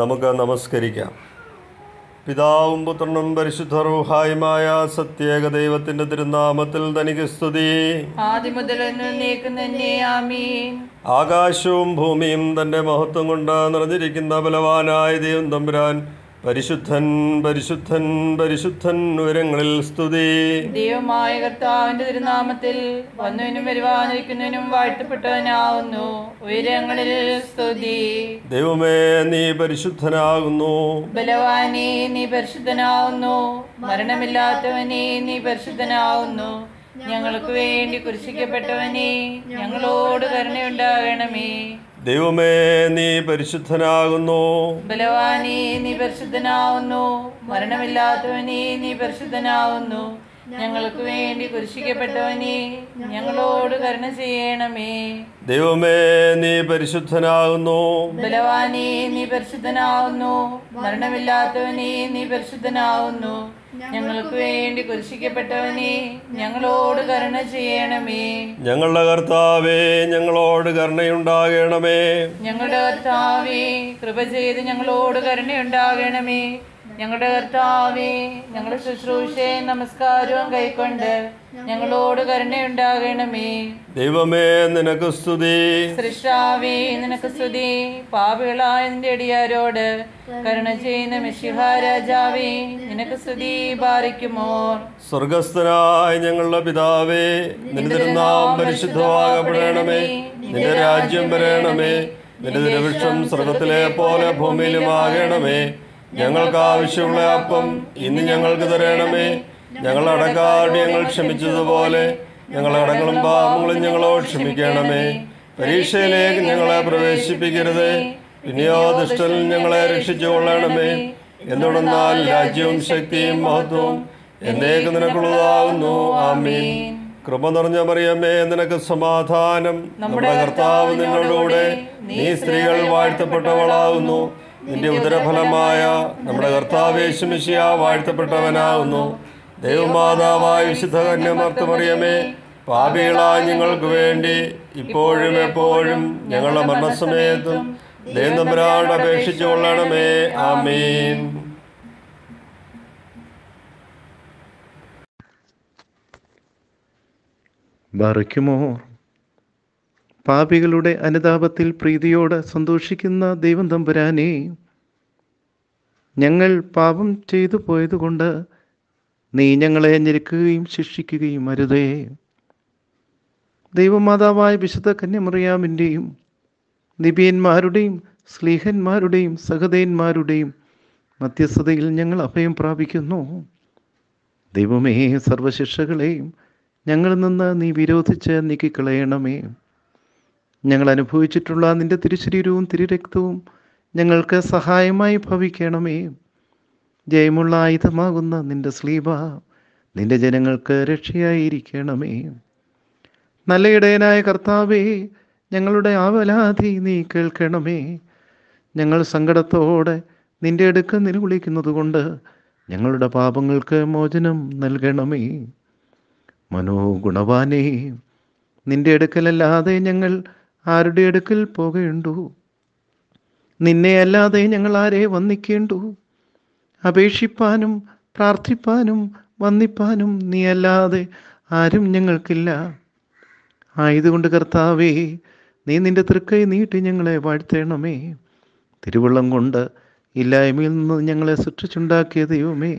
നമുക്ക് നമസ്കരിക്കാം പിതാവും പുത്രനും പരിശുദ്ധറുഹായുമായ സത്യേക ദൈവത്തിന്റെ തിരുനാമത്തിൽ തനിക്ക് സ്തുതി ആകാശവും ഭൂമിയും തന്റെ മഹത്വം കൊണ്ട് നിറഞ്ഞിരിക്കുന്ന ബലവാനായ ദൈവം തമ്പുരാൻ പരിശുദ്ധൻ പരിശുദ്ധൻ പരിശുദ്ധൻ ഉയരങ്ങളിൽ സ്തുതി ദൈവമായ കർത്താവിന്റെ തിരുനാമത്തിൽ വന്നതിനും വരുവാനിരിക്കുന്നതിനും വാഴ്ത്തപ്പെട്ടവനാവുന്നു ഉയരങ്ങളിൽ സ്തുതി ദൈവമേ നീ പരിശുദ്ധനാകുന്നു ബലവാനെ നീ പരിശുദ്ധനാവുന്നു മരണമില്ലാത്തവനെ നീ പരിശുദ്ധനാവുന്നു ഞങ്ങൾക്ക് വേണ്ടി കുരിശിക്കപ്പെട്ടവനെ ഞങ്ങളോട് കരുണയുണ്ടാകണമേ ദൈവമേ നീ പരിശുദ്ധനാകുന്നു ബലവാനേ നീ പരിശുദ്ധനാവുന്നു മരണമില്ലാത്തവനേ നീ പരിശുദ്ധനാവുന്നു ഞങ്ങൾക്ക് വേണ്ടി കുരിശിക്കപ്പെട്ടവനെ ഞങ്ങളോട് കരുണ ചെയ്യണമേ ദൈവമേ നീ പരിശുദ്ധനാകുന്നു ബലവാനേ നീ പരിശുദ്ധനാകുന്നു മരണമില്ലാത്തവനെ നീ പരിശുദ്ധനാകുന്നു ഞങ്ങൾക്ക് വേണ്ടി കുരിശിക്കപ്പെട്ടവനെ ഞങ്ങളോട് കരുണ ചെയ്യണമേ ഞങ്ങളുടെ കർത്താവേ ഞങ്ങളോട് കരുണയുണ്ടാകണമേ ഞങ്ങളുടെ കർത്താവേ കൃപ ചെയ്ത് ഞങ്ങളോട് കരുണയുണ്ടാകണമേ ഞങ്ങളുടെ കർത്താവേ ഞങ്ങളുടെ ശുശ്രൂഷയെ നമസ്കാരവും കൈക്കൊണ്ട് ഞങ്ങളോട് കരുണയുണ്ടാകണമേ ദൈവമേ നിനക്ക് സ്തുതി സൃഷ്ടാവേ നിനക്ക് സ്തുതി പാപികളായ നിന്റെ അടിയാരോട് കരുണ ചെയ്യുന്ന മിഷിഹ നിനക്ക് സ്തുതി പാറിക്കുമോ സ്വർഗസ്ഥനായ ഞങ്ങളുടെ പിതാവേ നിന്നാം പരിശുദ്ധമാകപ്പെടണമേ നിന്റെ രാജ്യം വരണമേ നിന്റെ ദിനവൃക്ഷം സ്വർഗത്തിലെ പോലെ ഭൂമിയിലുമാകണമേ ഞങ്ങൾക്ക് ആവശ്യമുള്ള അപ്പം ഇന്ന് ഞങ്ങൾക്ക് തരണമേ ഞങ്ങൾ അടക്കാരുടെ ഞങ്ങൾ ക്ഷമിച്ചതുപോലെ ഞങ്ങൾ അടങ്ങളും പാപങ്ങളും ഞങ്ങളോ ക്ഷമിക്കണമേ പരീക്ഷയിലേക്ക് ഞങ്ങളെ പ്രവേശിപ്പിക്കരുത് പിന്നെയോ ദുഷ്ടനിൽ ഞങ്ങളെ രക്ഷിച്ചുകൊള്ളണമേ എന്തുടന്നാൽ രാജ്യവും ശക്തിയും മഹത്വവും എന്നേക്ക് നിനക്കുള്ളതാകുന്നു ആമീൻ കൃപ നിറഞ്ഞ മറിയമ്മേ നിനക്ക് സമാധാനം നമ്മുടെ കർത്താവ് നിന്നോടുകൂടെ നീ സ്ത്രീകൾ വാഴ്ത്തപ്പെട്ടവളാകുന്നു നിന്റെ ഉദരഫലമായ നമ്മുടെ കർത്താവേശുമിശിയ വാഴ്ത്തപ്പെട്ടവനാകുന്നു ദൈവമാതാവായ വിശുദ്ധ കന്യമർത്തമറിയമേ പാപികളായ ഞങ്ങൾക്ക് വേണ്ടി ഇപ്പോഴും എപ്പോഴും ഞങ്ങളുടെ മരണസമയത്തും ദൈവനമ്പരാട് അപേക്ഷിച്ചു കൊള്ളണമേ ആമീൻ ബറിക്കുമോ പാപികളുടെ അനുതാപത്തിൽ പ്രീതിയോടെ സന്തോഷിക്കുന്ന ദൈവം തമ്പുരാനെ ഞങ്ങൾ പാപം ചെയ്തു പോയതുകൊണ്ട് നീ ഞങ്ങളെ ഞെരുക്കുകയും ശിക്ഷിക്കുകയും അരുതേ ദൈവമാതാവായ വിശുദ്ധ കന്യമറിയാമിൻ്റെയും നിബിയന്മാരുടെയും സ്ലീഹന്മാരുടെയും സഹതയന്മാരുടെയും മധ്യസ്ഥതയിൽ ഞങ്ങൾ അഭയം പ്രാപിക്കുന്നു ദൈവമേ സർവശിക്ഷകളെയും ഞങ്ങളിൽ നിന്ന് നീ വിരോധിച്ച് നീക്കിക്കളയണമേ ഞങ്ങൾ അനുഭവിച്ചിട്ടുള്ള നിന്റെ തിരുശരീരവും തിരുരക്തവും ഞങ്ങൾക്ക് സഹായമായി ഭവിക്കണമേ ജയമുള്ള ആയുധമാകുന്ന നിന്റെ സ്ലീബ നിന്റെ ജനങ്ങൾക്ക് രക്ഷയായിരിക്കണമേ നല്ല ഇടയനായ കർത്താവേ ഞങ്ങളുടെ ആവലാതി നീ കേൾക്കണമേ ഞങ്ങൾ സങ്കടത്തോടെ നിന്റെ അടുക്ക് നിലവിളിക്കുന്നത് കൊണ്ട് ഞങ്ങളുടെ പാപങ്ങൾക്ക് മോചനം നൽകണമേ മനോഗുണവാനേ നിന്റെ അടുക്കലല്ലാതെ ഞങ്ങൾ ആരുടെ അടുക്കൽ പോകേണ്ടു നിന്നെ അല്ലാതെ ഞങ്ങൾ ആരെ വന്നിക്കേണ്ടു അപേക്ഷിപ്പാനും പ്രാർത്ഥിപ്പാനും വന്നിപ്പാനും നീ അല്ലാതെ ആരും ഞങ്ങൾക്കില്ല ആയതുകൊണ്ട് കർത്താവേ നീ നിന്റെ തൃക്കൈ നീട്ടി ഞങ്ങളെ വാഴ്ത്തേണമേ തിരുവള്ളം കൊണ്ട് ഇല്ലായ്മയിൽ നിന്ന് ഞങ്ങളെ സൃഷ്ടിച്ചുണ്ടാക്കിയ ദൈവമേ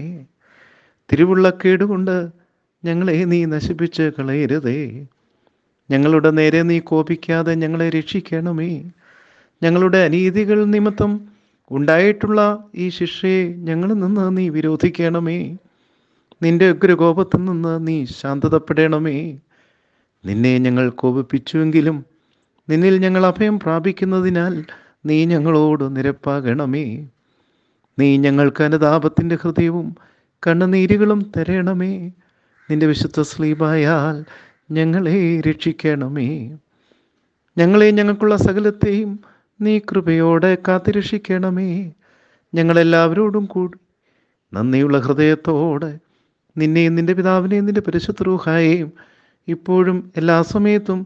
തിരുവുള്ളക്കേടുകൊണ്ട് ഞങ്ങളെ നീ നശിപ്പിച്ച് കളയരുതേ ഞങ്ങളുടെ നേരെ നീ കോപിക്കാതെ ഞങ്ങളെ രക്ഷിക്കണമേ ഞങ്ങളുടെ അനീതികൾ നിമിത്തം ഉണ്ടായിട്ടുള്ള ഈ ശിക്ഷയെ ഞങ്ങളിൽ നിന്ന് നീ വിരോധിക്കണമേ നിന്റെ ഉഗ്രകോപത്തിൽ നിന്ന് നീ ശാന്തതപ്പെടണമേ നിന്നെ ഞങ്ങൾ കോപിപ്പിച്ചുവെങ്കിലും നിന്നിൽ ഞങ്ങൾ അഭയം പ്രാപിക്കുന്നതിനാൽ നീ ഞങ്ങളോട് നിരപ്പാകണമേ നീ ഞങ്ങൾക്ക് അനുതാപത്തിൻ്റെ ഹൃദയവും കണ്ണുനീരുകളും തരണമേ നിന്റെ വിശുദ്ധ സ്ലീപായാൽ ഞങ്ങളെ രക്ഷിക്കണമേ ഞങ്ങളെ ഞങ്ങൾക്കുള്ള സകലത്തെയും നീ കൃപയോടെ കാത്തിരക്ഷിക്കണമേ ഞങ്ങളെല്ലാവരോടും കൂടി നന്ദിയുള്ള ഹൃദയത്തോടെ നിന്നെയും നിന്റെ പിതാവിനെയും നിന്റെ പരിശുദ്ധരൂഹായേയും ഇപ്പോഴും എല്ലാ സമയത്തും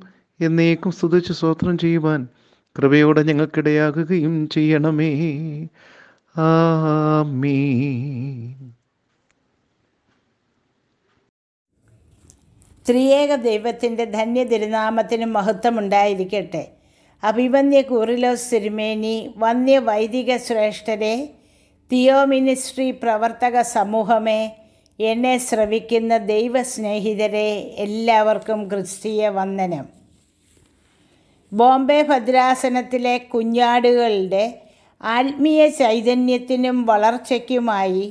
എന്നേക്കും സ്തുതിച്ച് സ്വോത്രം ചെയ്യുവാൻ കൃപയോടെ ഞങ്ങൾക്കിടയാകുകയും ചെയ്യണമേ ആമീൻ സ്ത്രീയേക ദൈവത്തിൻ്റെ ധന്യ തിരുനാമത്തിന് മഹത്വമുണ്ടായിരിക്കട്ടെ അഭിവന്യ കൂറിലോസ് സിരുമേനി വന്യ വൈദിക ശ്രേഷ്ഠരെ തിയോ മിനിസ്ട്രി പ്രവർത്തക സമൂഹമേ എന്നെ ശ്രവിക്കുന്ന ദൈവസ്നേഹിതരെ എല്ലാവർക്കും ക്രിസ്തീയ വന്ദനം ബോംബെ ഭദ്രാസനത്തിലെ കുഞ്ഞാടുകളുടെ ആത്മീയ ചൈതന്യത്തിനും വളർച്ചയ്ക്കുമായി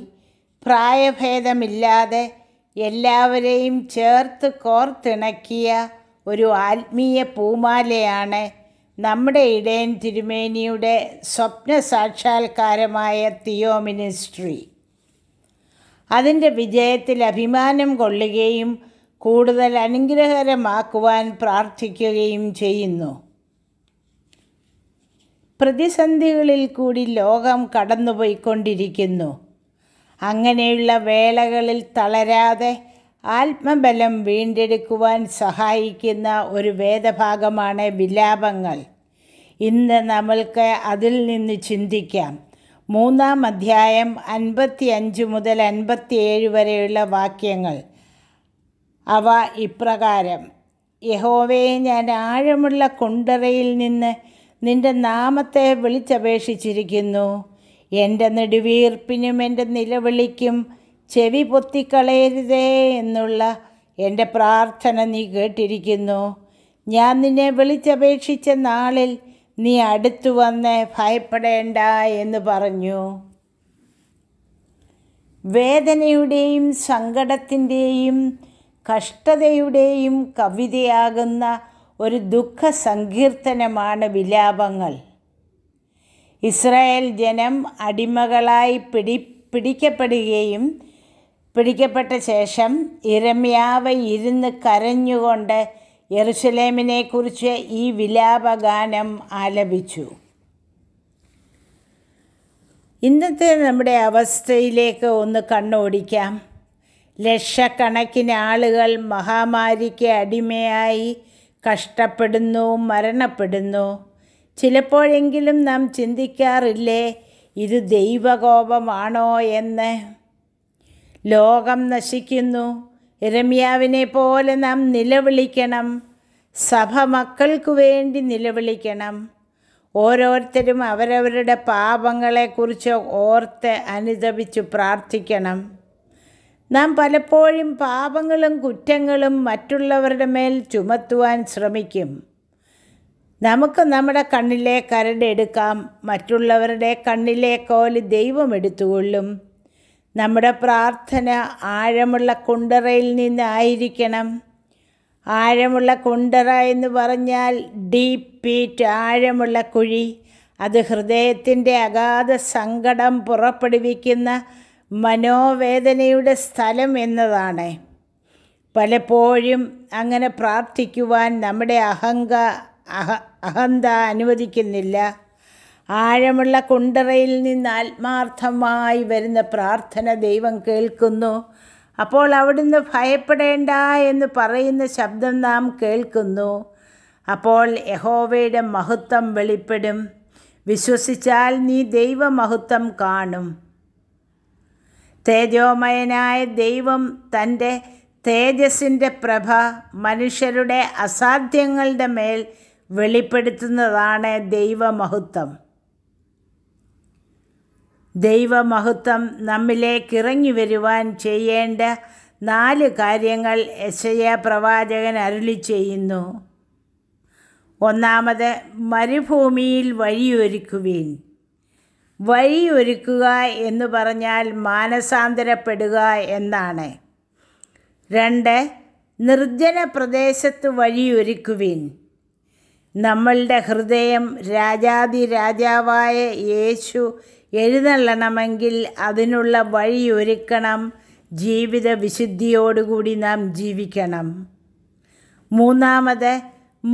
പ്രായഭേദമില്ലാതെ എല്ലാവരെയും ചേർത്ത് കോർത്തിണക്കിയ ഒരു ആത്മീയ പൂമാലയാണ് നമ്മുടെ ഇടയൻ തിരുമേനിയുടെ സ്വപ്ന സാക്ഷാത്കാരമായ തിയോ മിനിസ്ട്രി അതിൻ്റെ വിജയത്തിൽ അഭിമാനം കൊള്ളുകയും കൂടുതൽ അനുഗ്രഹകരമാക്കുവാൻ പ്രാർത്ഥിക്കുകയും ചെയ്യുന്നു പ്രതിസന്ധികളിൽ കൂടി ലോകം കടന്നുപോയിക്കൊണ്ടിരിക്കുന്നു അങ്ങനെയുള്ള വേളകളിൽ തളരാതെ ആത്മബലം വീണ്ടെടുക്കുവാൻ സഹായിക്കുന്ന ഒരു വേദഭാഗമാണ് വിലാപങ്ങൾ ഇന്ന് നമ്മൾക്ക് അതിൽ നിന്ന് ചിന്തിക്കാം മൂന്നാം അധ്യായം അൻപത്തി അഞ്ച് മുതൽ അൻപത്തിയേഴ് വരെയുള്ള വാക്യങ്ങൾ അവ ഇപ്രകാരം യഹോവയെ ഞാൻ ആഴമുള്ള കൊണ്ടറയിൽ നിന്ന് നിൻ്റെ നാമത്തെ വിളിച്ചപേക്ഷിച്ചിരിക്കുന്നു എൻ്റെ നെടുവീർപ്പിനും എൻ്റെ നിലവിളിക്കും ചെവി പൊത്തിക്കളയരുതേ എന്നുള്ള എൻ്റെ പ്രാർത്ഥന നീ കേട്ടിരിക്കുന്നു ഞാൻ നിന്നെ വിളിച്ചപേക്ഷിച്ച നാളിൽ നീ അടുത്തു വന്ന് ഭയപ്പെടേണ്ട എന്ന് പറഞ്ഞു വേദനയുടെയും സങ്കടത്തിൻ്റെയും കഷ്ടതയുടെയും കവിതയാകുന്ന ഒരു ദുഃഖ സങ്കീർത്തനമാണ് വിലാപങ്ങൾ ഇസ്രായേൽ ജനം അടിമകളായി പിടി പിടിക്കപ്പെടുകയും പിടിക്കപ്പെട്ട ശേഷം ഇരമ്യാവ് ഇരുന്ന് കരഞ്ഞുകൊണ്ട് യെറുസലേമിനെക്കുറിച്ച് ഈ വിലാപഗാനം ആലപിച്ചു ഇന്നത്തെ നമ്മുടെ അവസ്ഥയിലേക്ക് ഒന്ന് കണ്ണോടിക്കാം ലക്ഷക്കണക്കിന് ആളുകൾ മഹാമാരിക്ക് അടിമയായി കഷ്ടപ്പെടുന്നു മരണപ്പെടുന്നു ചിലപ്പോഴെങ്കിലും നാം ചിന്തിക്കാറില്ലേ ഇത് ദൈവകോപമാണോ എന്ന് ലോകം നശിക്കുന്നു രമ്യാവിനെ പോലെ നാം നിലവിളിക്കണം സഭ മക്കൾക്കു വേണ്ടി നിലവിളിക്കണം ഓരോരുത്തരും അവരവരുടെ പാപങ്ങളെക്കുറിച്ച് ഓർത്ത് അനുദപിച്ചു പ്രാർത്ഥിക്കണം നാം പലപ്പോഴും പാപങ്ങളും കുറ്റങ്ങളും മറ്റുള്ളവരുടെ മേൽ ചുമത്തുവാൻ ശ്രമിക്കും നമുക്ക് നമ്മുടെ കണ്ണിലെ കരടെടുക്കാം മറ്റുള്ളവരുടെ കണ്ണിലെ കോല് ദൈവം എടുത്തുകൊള്ളും നമ്മുടെ പ്രാർത്ഥന ആഴമുള്ള കുണ്ടറയിൽ നിന്നായിരിക്കണം ആഴമുള്ള കുണ്ടറ എന്ന് പറഞ്ഞാൽ ഡീപ്പ് പീറ്റ് ആഴമുള്ള കുഴി അത് ഹൃദയത്തിൻ്റെ അഗാധ സങ്കടം പുറപ്പെടുവിക്കുന്ന മനോവേദനയുടെ സ്ഥലം എന്നതാണ് പലപ്പോഴും അങ്ങനെ പ്രാർത്ഥിക്കുവാൻ നമ്മുടെ അഹങ്ക അഹ അഹന്ത അനുവദിക്കുന്നില്ല ആഴമുള്ള കുണ്ടറയിൽ നിന്ന് ആത്മാർത്ഥമായി വരുന്ന പ്രാർത്ഥന ദൈവം കേൾക്കുന്നു അപ്പോൾ അവിടുന്ന് ഭയപ്പെടേണ്ട എന്ന് പറയുന്ന ശബ്ദം നാം കേൾക്കുന്നു അപ്പോൾ യഹോവയുടെ മഹത്വം വെളിപ്പെടും വിശ്വസിച്ചാൽ നീ ദൈവമഹത്വം കാണും തേജോമയനായ ദൈവം തൻ്റെ തേജസ്സിൻ്റെ പ്രഭ മനുഷ്യരുടെ അസാധ്യങ്ങളുടെ മേൽ വെളിപ്പെടുത്തുന്നതാണ് ദൈവമഹത്വം ദൈവമഹത്വം നമ്മിലേക്ക് ഇറങ്ങി വരുവാൻ ചെയ്യേണ്ട നാല് കാര്യങ്ങൾ എസയ പ്രവാചകൻ അരുളി ചെയ്യുന്നു ഒന്നാമത് മരുഭൂമിയിൽ വഴിയൊരുക്കുവീൻ വഴിയൊരുക്കുക എന്ന് പറഞ്ഞാൽ മാനസാന്തരപ്പെടുക എന്നാണ് രണ്ട് നിർജ്ജന പ്രദേശത്ത് വഴിയൊരുക്കുവീൻ നമ്മളുടെ ഹൃദയം രാജാതിരാജാവായ യേശു എഴുന്നള്ളണമെങ്കിൽ അതിനുള്ള വഴിയൊരുക്കണം ജീവിത വിശുദ്ധിയോടുകൂടി നാം ജീവിക്കണം മൂന്നാമത്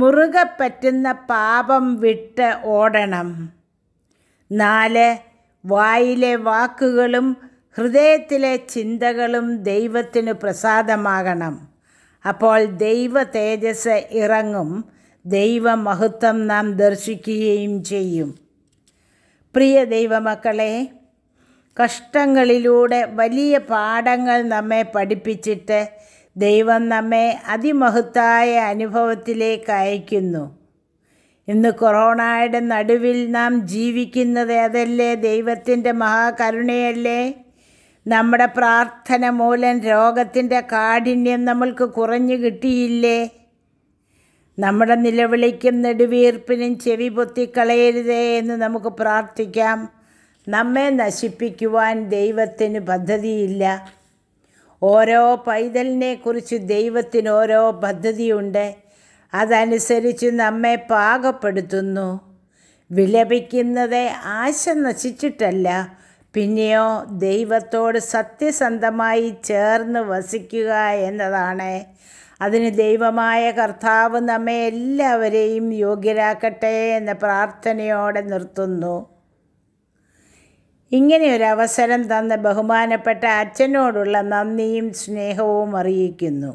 മുറുകെ പറ്റുന്ന പാപം വിട്ട് ഓടണം നാല് വായിലെ വാക്കുകളും ഹൃദയത്തിലെ ചിന്തകളും ദൈവത്തിന് പ്രസാദമാകണം അപ്പോൾ ദൈവ തേജസ് ഇറങ്ങും ദൈവമഹത്വം നാം ദർശിക്കുകയും ചെയ്യും പ്രിയ ദൈവമക്കളെ കഷ്ടങ്ങളിലൂടെ വലിയ പാഠങ്ങൾ നമ്മെ പഠിപ്പിച്ചിട്ട് ദൈവം നമ്മെ അതിമഹത്തായ അനുഭവത്തിലേക്ക് അയക്കുന്നു ഇന്ന് കൊറോണയുടെ നടുവിൽ നാം ജീവിക്കുന്നത് അതല്ലേ ദൈവത്തിൻ്റെ മഹാകരുണയല്ലേ നമ്മുടെ പ്രാർത്ഥന മൂലം രോഗത്തിൻ്റെ കാഠിന്യം നമ്മൾക്ക് കുറഞ്ഞു കിട്ടിയില്ലേ നമ്മുടെ നിലവിളിക്കും നെടുവീർപ്പിനും ചെവി പൊത്തിക്കളയരുതേ എന്ന് നമുക്ക് പ്രാർത്ഥിക്കാം നമ്മെ നശിപ്പിക്കുവാൻ ദൈവത്തിന് പദ്ധതിയില്ല ഓരോ കുറിച്ച് ദൈവത്തിന് ഓരോ പദ്ധതിയുണ്ട് അതനുസരിച്ച് നമ്മെ പാകപ്പെടുത്തുന്നു വിലപിക്കുന്നത് ആശ നശിച്ചിട്ടല്ല പിന്നെയോ ദൈവത്തോട് സത്യസന്ധമായി ചേർന്ന് വസിക്കുക എന്നതാണ് അതിന് ദൈവമായ കർത്താവ് നമ്മെ എല്ലാവരെയും യോഗ്യരാക്കട്ടെ എന്ന പ്രാർത്ഥനയോടെ നിർത്തുന്നു ഇങ്ങനെയൊരവസരം തന്ന ബഹുമാനപ്പെട്ട അച്ഛനോടുള്ള നന്ദിയും സ്നേഹവും അറിയിക്കുന്നു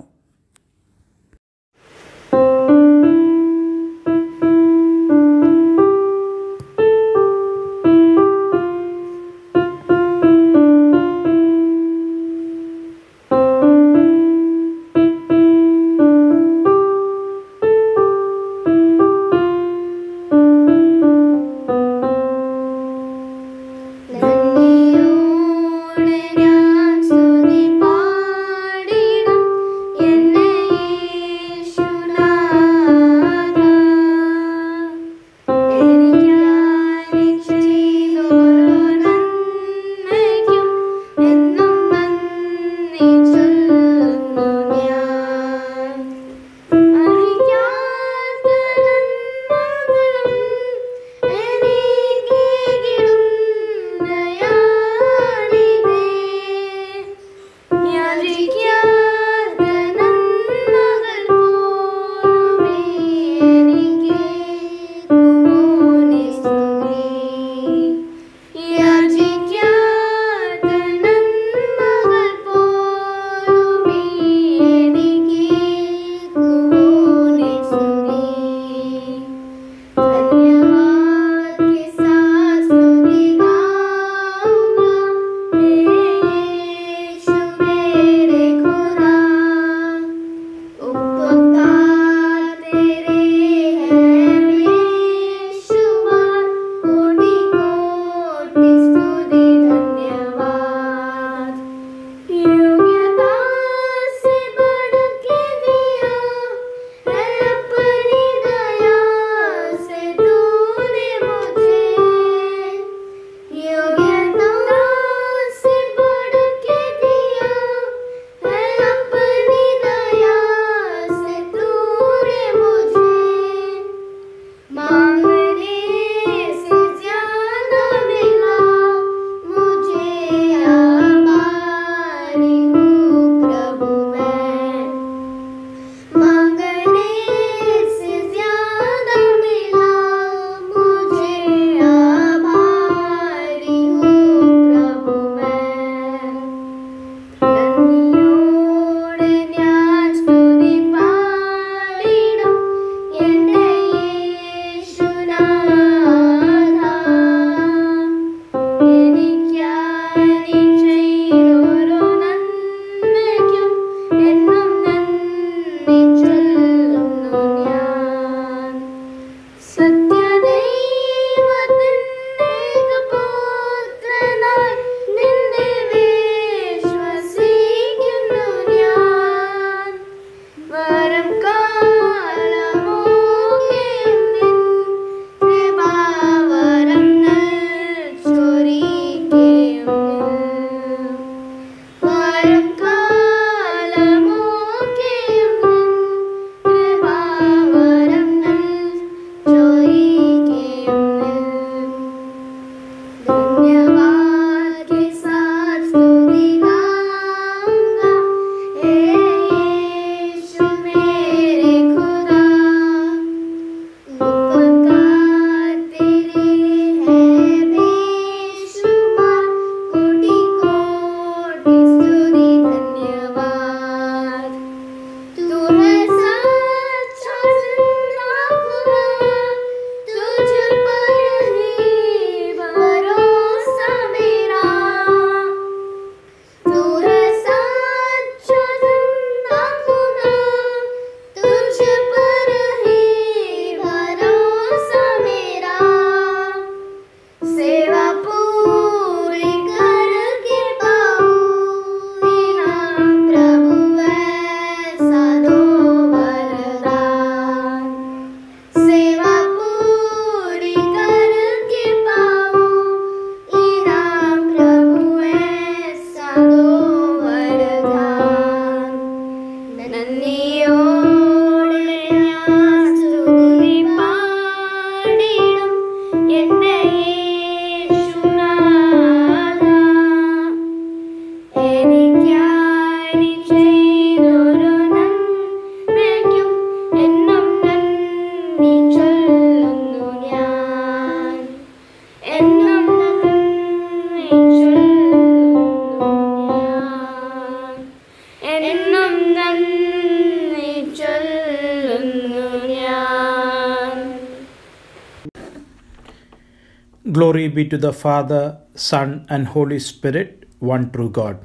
be to the Father, Son, and Holy Spirit, one true God.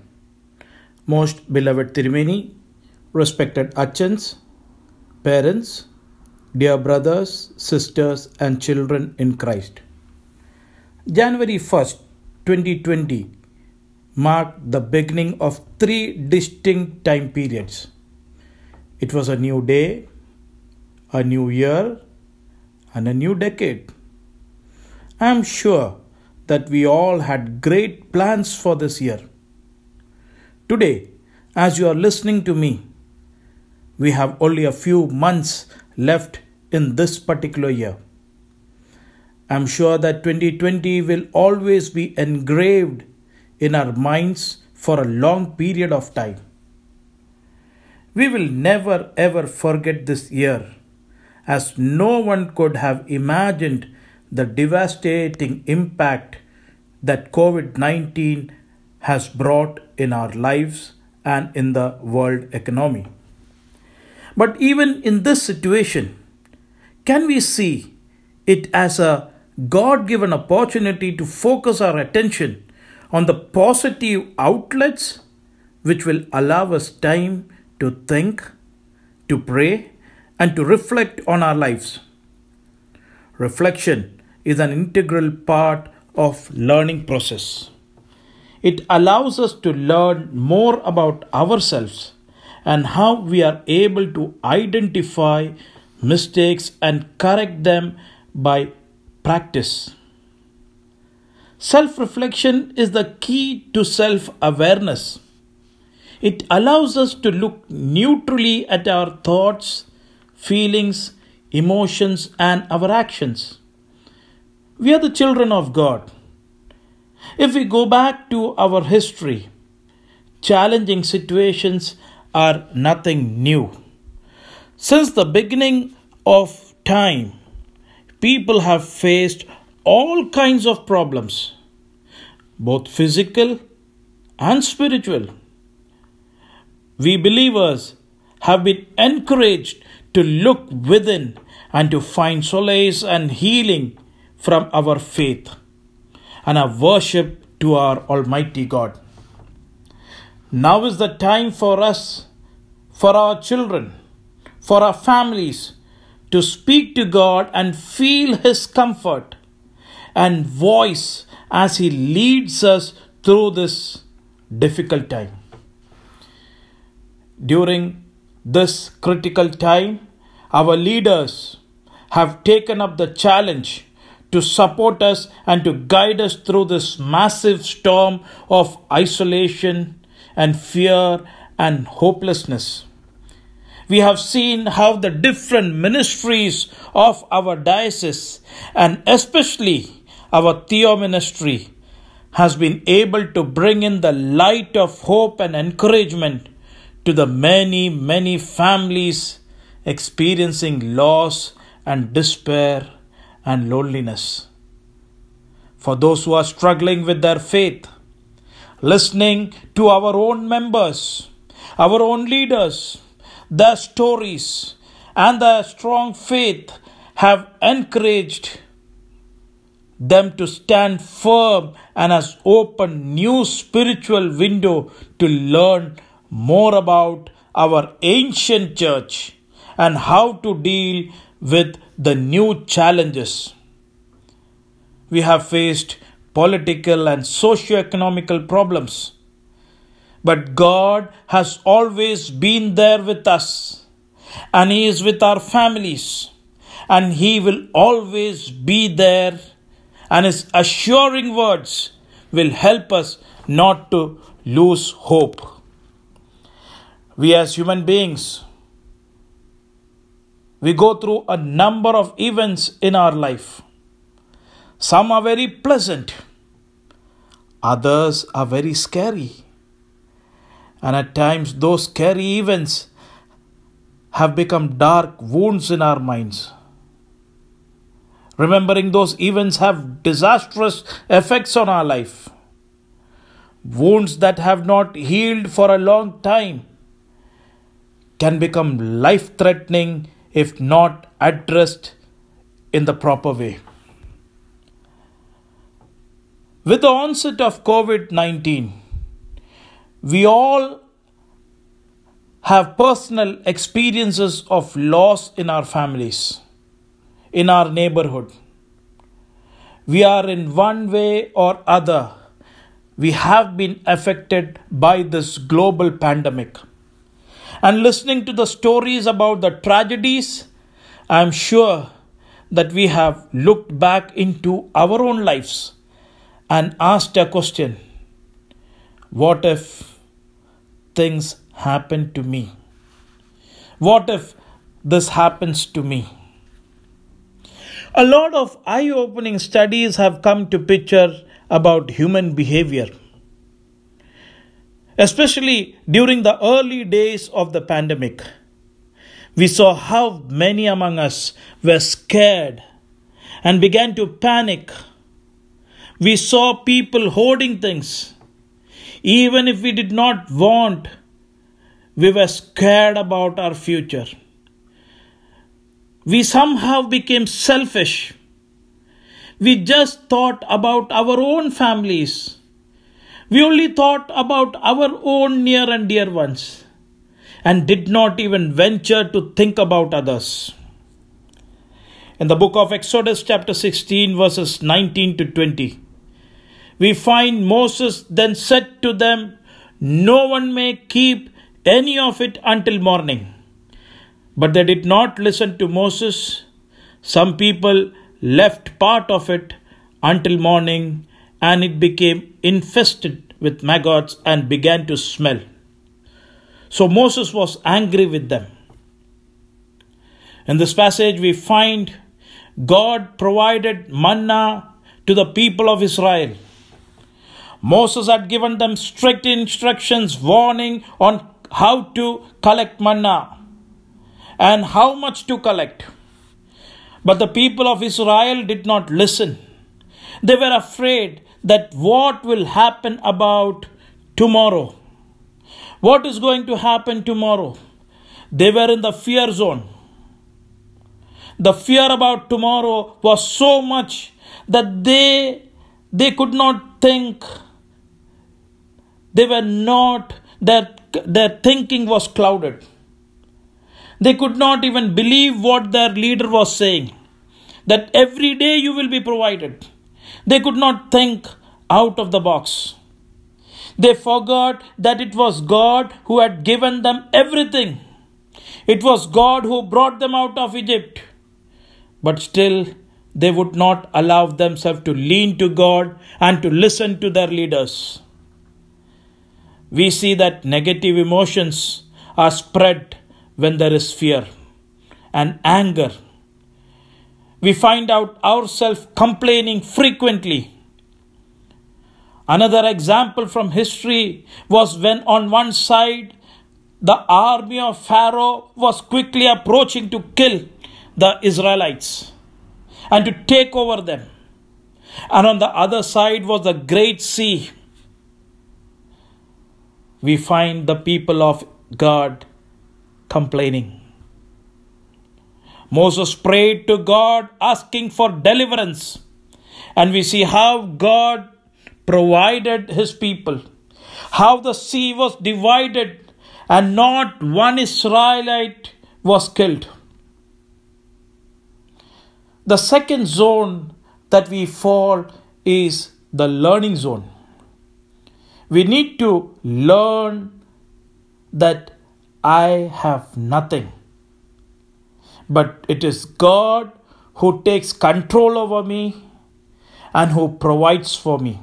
Most beloved Tirumeni, respected Achans, parents, dear brothers, sisters, and children in Christ. January 1st, 2020 marked the beginning of three distinct time periods. It was a new day, a new year, and a new decade. I am sure that we all had great plans for this year. Today, as you are listening to me, we have only a few months left in this particular year. I'm sure that 2020 will always be engraved in our minds for a long period of time. We will never ever forget this year, as no one could have imagined the devastating impact that COVID 19 has brought in our lives and in the world economy. But even in this situation, can we see it as a God given opportunity to focus our attention on the positive outlets which will allow us time to think, to pray, and to reflect on our lives? Reflection is an integral part of learning process. It allows us to learn more about ourselves and how we are able to identify mistakes and correct them by practice. Self reflection is the key to self awareness. It allows us to look neutrally at our thoughts, feelings, emotions, and our actions. We are the children of God. If we go back to our history, challenging situations are nothing new. Since the beginning of time, people have faced all kinds of problems, both physical and spiritual. We believers have been encouraged to look within and to find solace and healing from our faith and our worship to our Almighty God. Now is the time for us, for our children, for our families to speak to God and feel His comfort and voice as He leads us through this difficult time. During this critical time, our leaders have taken up the challenge to support us and to guide us through this massive storm of isolation and fear and hopelessness. We have seen how the different ministries of our diocese and especially our Theo ministry has been able to bring in the light of hope and encouragement to the many, many families experiencing loss and despair and loneliness. For those who are struggling with their faith, listening to our own members, our own leaders, their stories, and their strong faith have encouraged them to stand firm and has opened new spiritual window to learn more about our ancient church and how to deal with the new challenges. We have faced political and socio-economical problems. But God has always been there with us, and He is with our families, and He will always be there, and His assuring words will help us not to lose hope. We as human beings we go through a number of events in our life. Some are very pleasant, others are very scary. And at times, those scary events have become dark wounds in our minds. Remembering those events have disastrous effects on our life. Wounds that have not healed for a long time can become life threatening if not addressed in the proper way. With the onset of COVID 19, we all have personal experiences of loss in our families, in our neighborhood. We are in one way or other, we have been affected by this global pandemic and listening to the stories about the tragedies, I am sure that we have looked back into our own lives and asked a question What if things happen to me? What if this happens to me? A lot of eye opening studies have come to picture about human behavior especially during the early days of the pandemic. We saw how many among us were scared and began to panic. We saw people hoarding things. Even if we did not want, we were scared about our future. We somehow became selfish. We just thought about our own families we only thought about our own near and dear ones and did not even venture to think about others. In the book of Exodus, chapter 16, verses 19 to 20, we find Moses then said to them, No one may keep any of it until morning. But they did not listen to Moses. Some people left part of it until morning and it became infested with maggots and began to smell. So Moses was angry with them. In this passage, we find God provided manna to the people of Israel. Moses had given them strict instructions, warning on how to collect manna and how much to collect. But the people of Israel did not listen. They were afraid that what will happen about tomorrow. What is going to happen tomorrow? They were in the fear zone. The fear about tomorrow was so much that they they could not think. They were not their their thinking was clouded. They could not even believe what their leader was saying that every day you will be provided. They could not think out of the box. They forgot that it was God who had given them everything. It was God who brought them out of Egypt. But still, they would not allow themselves to lean to God and to listen to their leaders. We see that negative emotions are spread when there is fear and anger we find out ourselves complaining frequently. Another example from history was when, on one side, the army of Pharaoh was quickly approaching to kill the Israelites and to take over them. And on the other side was the Great Sea. We find the people of God complaining. Moses prayed to God asking for deliverance. And we see how God provided his people, how the sea was divided, and not one Israelite was killed. The second zone that we fall is the learning zone. We need to learn that I have nothing but it is God who takes control over me and who provides for me.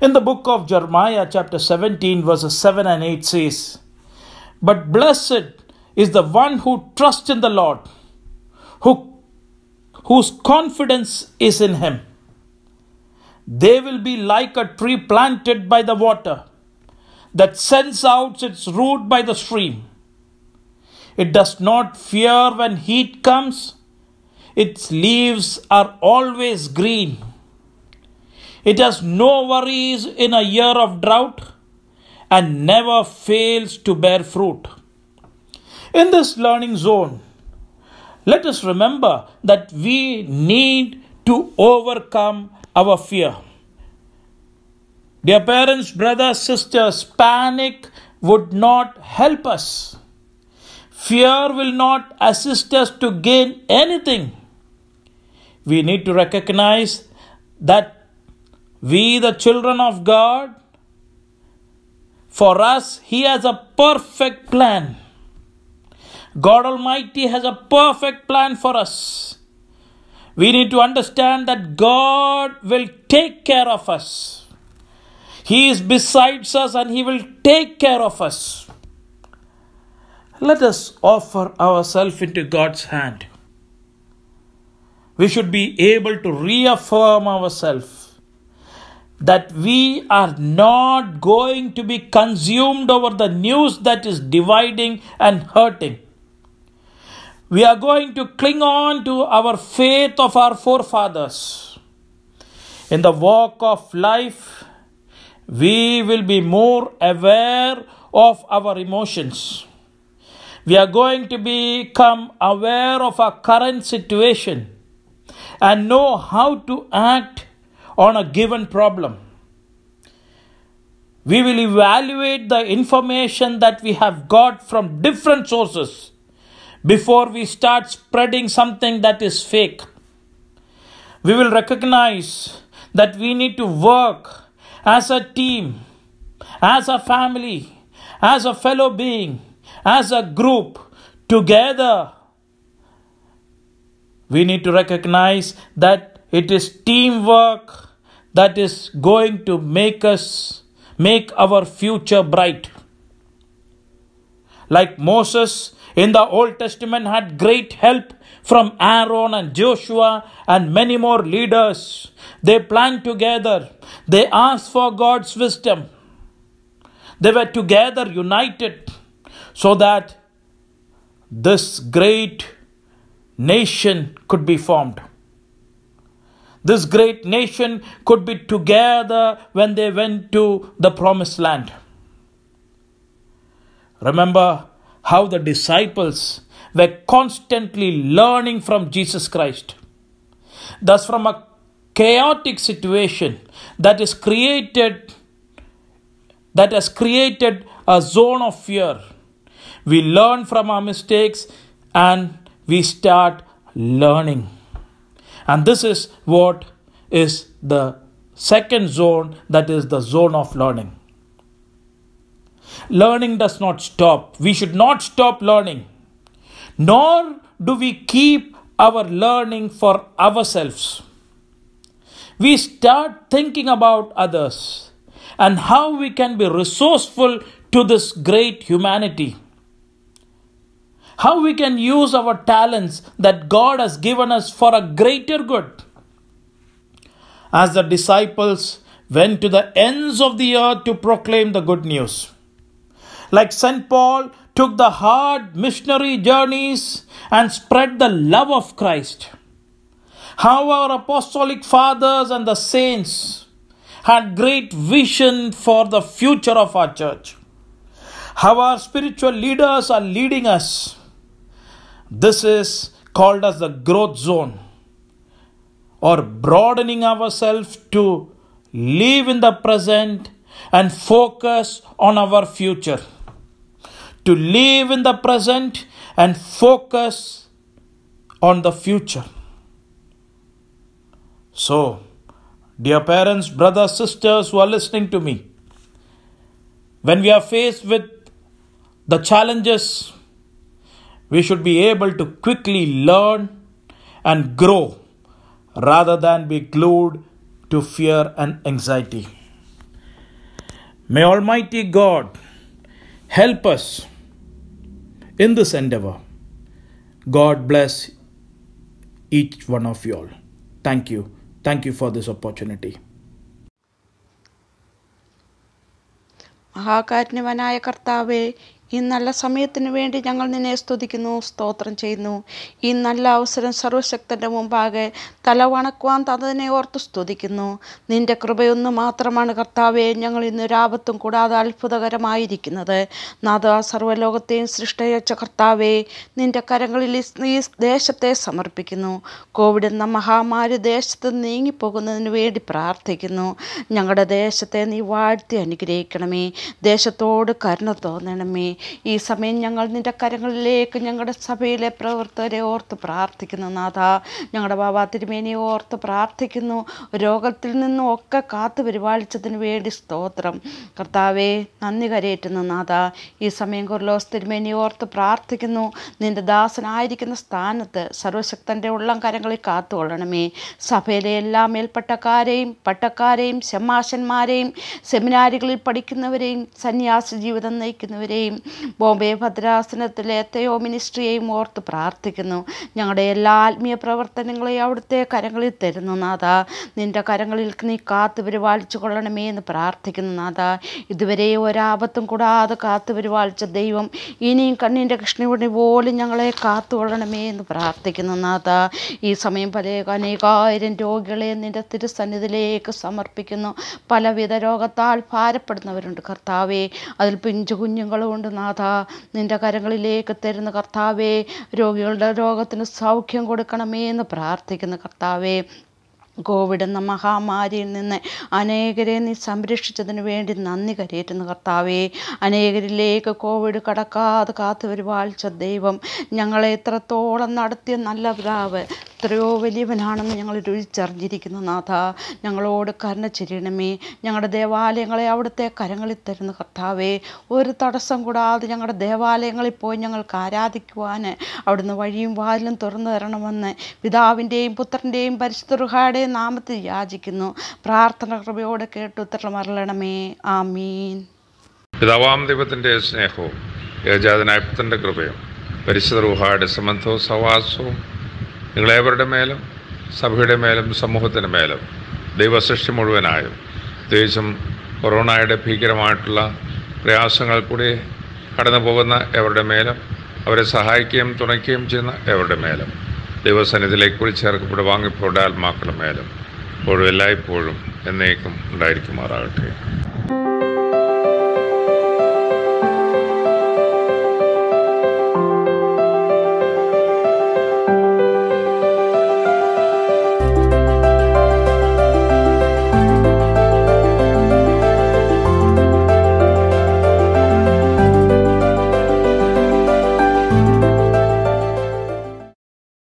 In the book of Jeremiah, chapter 17, verses 7 and 8 says, But blessed is the one who trusts in the Lord, who, whose confidence is in him. They will be like a tree planted by the water that sends out its root by the stream it does not fear when heat comes. Its leaves are always green. It has no worries in a year of drought and never fails to bear fruit. In this learning zone, let us remember that we need to overcome our fear. Dear parents, brothers, sisters, panic would not help us. Fear will not assist us to gain anything. We need to recognize that we, the children of God, for us, He has a perfect plan. God Almighty has a perfect plan for us. We need to understand that God will take care of us. He is besides us and He will take care of us let us offer ourselves into God's hand. We should be able to reaffirm ourselves that we are not going to be consumed over the news that is dividing and hurting. We are going to cling on to our faith of our forefathers. In the walk of life, we will be more aware of our emotions we are going to become aware of our current situation and know how to act on a given problem. We will evaluate the information that we have got from different sources before we start spreading something that is fake. We will recognize that we need to work as a team, as a family, as a fellow being as a group together. We need to recognize that it is teamwork that is going to make us make our future bright. Like Moses in the Old Testament had great help from Aaron and Joshua and many more leaders. They planned together, they asked for God's wisdom. They were together, united so that this great nation could be formed. This great nation could be together when they went to the promised land. Remember how the disciples were constantly learning from Jesus Christ. Thus, from a chaotic situation that is created, that has created a zone of fear we learn from our mistakes and we start learning. And this is what is the second zone that is the zone of learning. Learning does not stop. We should not stop learning, nor do we keep our learning for ourselves. We start thinking about others and how we can be resourceful to this great humanity how we can use our talents that God has given us for a greater good. As the disciples went to the ends of the earth to proclaim the good news. Like St. Paul took the hard missionary journeys and spread the love of Christ. How our apostolic fathers and the saints had great vision for the future of our church. How our spiritual leaders are leading us this is called as the growth zone or broadening ourselves to live in the present and focus on our future. To live in the present and focus on the future. So, dear parents, brothers, sisters who are listening to me, when we are faced with the challenges we should be able to quickly learn and grow rather than be glued to fear and anxiety. May Almighty God help us in this endeavor. God bless each one of you all. Thank you. Thank you for this opportunity. മഹാകാരുണ്യവനായ കർത്താവെ ഈ നല്ല സമയത്തിന് വേണ്ടി ഞങ്ങൾ നിന്നെ സ്തുതിക്കുന്നു സ്തോത്രം ചെയ്യുന്നു ഈ നല്ല അവസരം സർവശക്തൻ്റെ മുമ്പാകെ തല വണക്കുവാൻ തന്നതിനെ ഓർത്ത് സ്തുതിക്കുന്നു നിന്റെ കൃപയൊന്നു മാത്രമാണ് കർത്താവെ ഞങ്ങൾ ഇന്ന് രാപത്തും കൂടാതെ അത്ഭുതകരമായിരിക്കുന്നത് നാഥ സർവ്വലോകത്തെയും സൃഷ്ടിച്ച കർത്താവെ നിന്റെ കരങ്ങളിൽ ഈ ദേശത്തെ സമർപ്പിക്കുന്നു കോവിഡ് എന്ന മഹാമാരി ദേശത്ത് നീങ്ങിപ്പോകുന്നതിന് വേണ്ടി പ്രാർത്ഥിക്കുന്നു ഞങ്ങളുടെ ദേശത്തെ നീ വാഴ്ത്തി അനുഗ്രഹിക്കണമേ ദേശത്തോട് കരുണ തോന്നണമേ ഈ സമയം ഞങ്ങൾ നിൻ്റെ കരങ്ങളിലേക്ക് ഞങ്ങളുടെ സഭയിലെ പ്രവർത്തകരെ ഓർത്ത് പ്രാർത്ഥിക്കുന്നു നാഥ ഞങ്ങളുടെ ബാബാ തിരുമേനിയെ ഓർത്ത് പ്രാർത്ഥിക്കുന്നു രോഗത്തിൽ നിന്നും ഒക്കെ കാത്തു പരിപാലിച്ചതിന് വേണ്ടി സ്തോത്രം കർത്താവെ നന്ദി കരയേറ്റുന്നു നാഥ ഈ സമയം കുർലോസ് തിരുമേനിയെ ഓർത്ത് പ്രാർത്ഥിക്കുന്നു നിൻ്റെ ദാസനായിരിക്കുന്ന സ്ഥാനത്ത് സർവശക്തൻ്റെ ഉള്ളം കരങ്ങളിൽ കാത്തുകൊള്ളണമേ സഭയിലെ എല്ലാ മേൽപ്പട്ടക്കാരെയും പട്ടക്കാരെയും ശമാശന്മാരെയും സെമിനാരുകളിൽ പഠിക്കുന്നവരെയും സന്യാസ ജീവിതം നയിക്കുന്നവരെയും ബോംബെ ഭദ്രാസനത്തിലെ എത്തയോ മിനിസ്ട്രിയെയും ഓർത്ത് പ്രാർത്ഥിക്കുന്നു ഞങ്ങളുടെ എല്ലാ ആത്മീയ പ്രവർത്തനങ്ങളെയും അവിടുത്തെ കരങ്ങളിൽ തരുന്നു നാഥ നിൻ്റെ കരങ്ങളിൽ നീ കാത്തു പരിപാലിച്ചു കൊള്ളണമേ എന്ന് പ്രാർത്ഥിക്കുന്നു നാഥ ഇതുവരെ ഒരാപത്തും കൂടാതെ കാത്തു പരിപാലിച്ച ദൈവം ഇനിയും കണ്ണിൻ്റെ കൃഷ്ണയുടെ പോലും ഞങ്ങളെ കാത്തു കൊള്ളണമേ എന്ന് പ്രാർത്ഥിക്കുന്നു നാഥ ഈ സമയം പല അനേകായിരം രോഗികളെ നിൻ്റെ തിരുസന്നിധിയിലേക്ക് സമർപ്പിക്കുന്നു പലവിധ രോഗത്താൽ ഭാരപ്പെടുന്നവരുണ്ട് കർത്താവെ അതിൽ പിഞ്ചു ഉണ്ട് നാഥ നിൻ്റെ കരങ്ങളിലേക്ക് തരുന്ന കർത്താവേ രോഗികളുടെ രോഗത്തിന് സൗഖ്യം കൊടുക്കണമേ എന്ന് പ്രാർത്ഥിക്കുന്ന കർത്താവേ കോവിഡ് എന്ന മഹാമാരിയിൽ നിന്ന് അനേകരെ നീ സംരക്ഷിച്ചതിന് വേണ്ടി നന്ദി കരയേറ്റുന്ന കർത്താവേ അനേകരിലേക്ക് കോവിഡ് കടക്കാതെ കാത്തു വരുവാഴ്ച ദൈവം ഞങ്ങളെ എത്രത്തോളം നടത്തിയ നല്ല പിതാവ് എത്രയോ വലിയവനാണെന്ന് ഞങ്ങൾ രുചിച്ചറിഞ്ഞിരിക്കുന്നു നാഥ ഞങ്ങളോട് കരുണ ചെയ്യണമേ ഞങ്ങളുടെ ദേവാലയങ്ങളെ അവിടുത്തെ കരങ്ങളിൽ തരുന്ന കർത്താവേ ഒരു തടസ്സം കൂടാതെ ഞങ്ങളുടെ ദേവാലയങ്ങളിൽ പോയി ഞങ്ങൾക്ക് ആരാധിക്കുവാൻ അവിടുന്ന് വഴിയും വാതിലും തുറന്നു തരണമെന്ന് പിതാവിൻ്റെയും പുത്രൻ്റെയും പരിശുദ്ധ റുഹാടേയും നാമത്തിൽ യാചിക്കുന്നു പ്രാർത്ഥന കൃപയോടെ കേട്ട് ആ ആമീൻ പിതാവാം ദൈവത്തിൻ്റെ സ്നേഹവും ഏജാതനായ കൃപയും പരിശുദ്ധ റൂഹായുടെ സംബന്ധവും സവാസവും നിങ്ങളേവരുടെ മേലും സഭയുടെ മേലും സമൂഹത്തിന് മേലും ദൈവസൃഷ്ടി മുഴുവനായും പ്രത്യേകിച്ചും കൊറോണയുടെ ഭീകരമായിട്ടുള്ള പ്രയാസങ്ങൾ കൂടി കടന്നു പോകുന്ന എവരുടെ മേലും അവരെ സഹായിക്കുകയും തുണയ്ക്കുകയും ചെയ്യുന്ന എവരുടെ മേലും ദൈവസന്നിധിയിലേക്ക് വിളിച്ചേർക്കപ്പെടുവാങ്ങിപ്പോടെ ആത്മാക്കളുടെ മേലും ഇപ്പോഴും എല്ലായ്പ്പോഴും എന്നേക്കും ഉണ്ടായിരിക്കുമാറാകട്ടെ